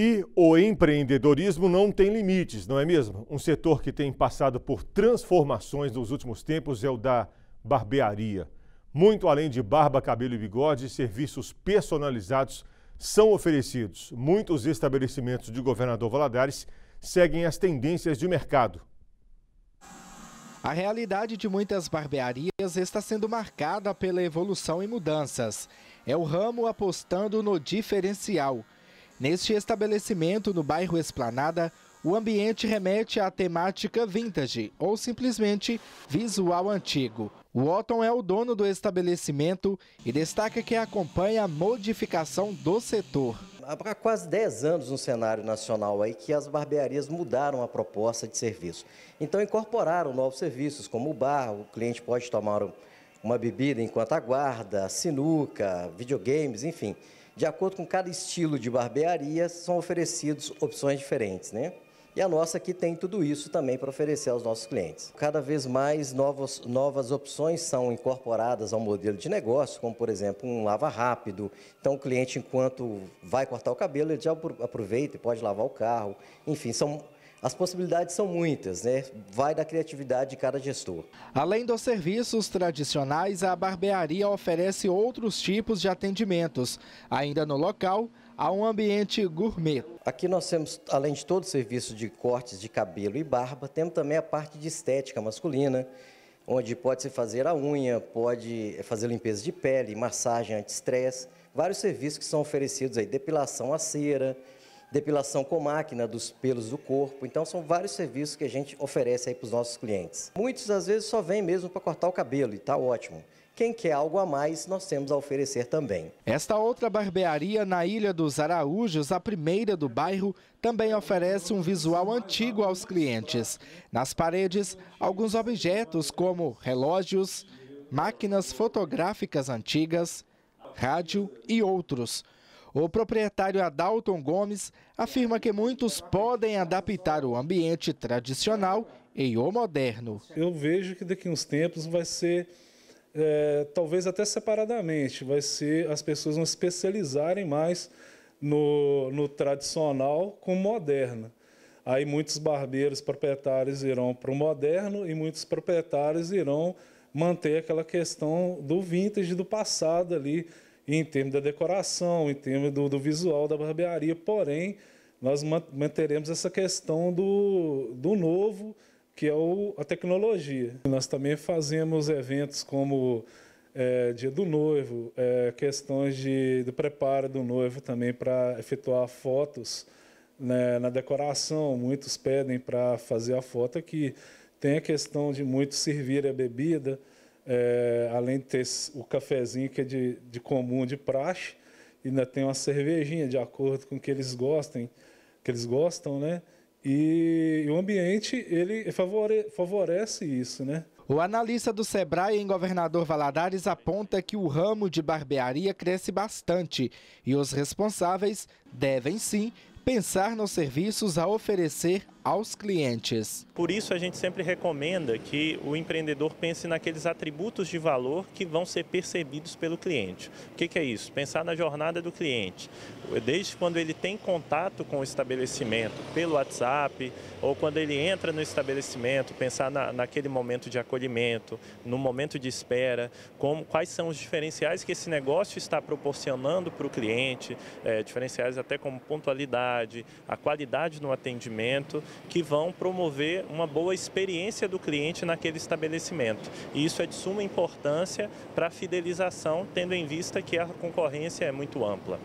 E o empreendedorismo não tem limites, não é mesmo? Um setor que tem passado por transformações nos últimos tempos é o da barbearia. Muito além de barba, cabelo e bigode, serviços personalizados são oferecidos. Muitos estabelecimentos de Governador Valadares seguem as tendências de mercado. A realidade de muitas barbearias está sendo marcada pela evolução e mudanças. É o ramo apostando no diferencial Neste estabelecimento, no bairro Esplanada, o ambiente remete à temática vintage ou simplesmente visual antigo. O Otton é o dono do estabelecimento e destaca que acompanha a modificação do setor. Há quase 10 anos no cenário nacional aí que as barbearias mudaram a proposta de serviço. Então incorporaram novos serviços como o bar, o cliente pode tomar uma bebida enquanto aguarda, sinuca, videogames, enfim de acordo com cada estilo de barbearia, são oferecidos opções diferentes, né? E a nossa aqui tem tudo isso também para oferecer aos nossos clientes. Cada vez mais novos, novas opções são incorporadas ao modelo de negócio, como por exemplo um lava rápido. Então o cliente, enquanto vai cortar o cabelo, ele já aproveita e pode lavar o carro. Enfim, são as possibilidades são muitas, né? Vai da criatividade de cada gestor. Além dos serviços tradicionais, a barbearia oferece outros tipos de atendimentos. Ainda no local, há um ambiente gourmet. Aqui nós temos, além de todo o serviço de cortes de cabelo e barba, temos também a parte de estética masculina, onde pode-se fazer a unha, pode fazer limpeza de pele, massagem anti-estresse, vários serviços que são oferecidos aí, depilação à cera, depilação com máquina dos pelos do corpo. Então, são vários serviços que a gente oferece aí para os nossos clientes. Muitos, às vezes, só vêm mesmo para cortar o cabelo e está ótimo. Quem quer algo a mais, nós temos a oferecer também. Esta outra barbearia na Ilha dos Araújos, a primeira do bairro, também oferece um visual antigo aos clientes. Nas paredes, alguns objetos como relógios, máquinas fotográficas antigas, rádio e outros. O proprietário Adalton Gomes afirma que muitos podem adaptar o ambiente tradicional em o moderno. Eu vejo que daqui a uns tempos vai ser, é, talvez até separadamente, vai ser as pessoas vão especializarem mais no, no tradicional com moderno. Aí muitos barbeiros proprietários irão para o moderno e muitos proprietários irão manter aquela questão do vintage do passado ali, em termos da decoração, em termos do, do visual da barbearia. Porém, nós manteremos essa questão do, do novo, que é o, a tecnologia. Nós também fazemos eventos como é, Dia do Noivo, é, questões de, de preparo do noivo também para efetuar fotos né, na decoração. Muitos pedem para fazer a foto aqui. Tem a questão de muitos servir a bebida. É, além de ter o cafezinho que é de, de comum, de praxe, ainda tem uma cervejinha de acordo com o que eles gostem, que eles gostam, né? E, e o ambiente ele favore, favorece isso, né? O analista do Sebrae em Governador Valadares aponta que o ramo de barbearia cresce bastante e os responsáveis devem sim pensar nos serviços a oferecer aos clientes. Por isso, a gente sempre recomenda que o empreendedor pense naqueles atributos de valor que vão ser percebidos pelo cliente. O que é isso? Pensar na jornada do cliente. Desde quando ele tem contato com o estabelecimento pelo WhatsApp, ou quando ele entra no estabelecimento, pensar na, naquele momento de acolhimento, no momento de espera, como, quais são os diferenciais que esse negócio está proporcionando para o cliente, é, diferenciais até como pontualidade produtividade, a qualidade no atendimento, que vão promover uma boa experiência do cliente naquele estabelecimento. E isso é de suma importância para a fidelização, tendo em vista que a concorrência é muito ampla.